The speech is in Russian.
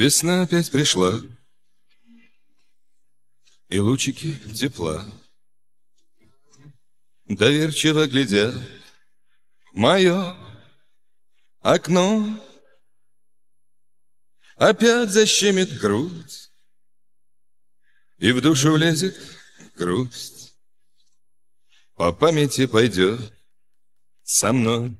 Весна опять пришла, и лучики тепла. Доверчиво глядя в мое окно, Опять защемит грудь, И в душу влезет грусть. По памяти пойдет со мной.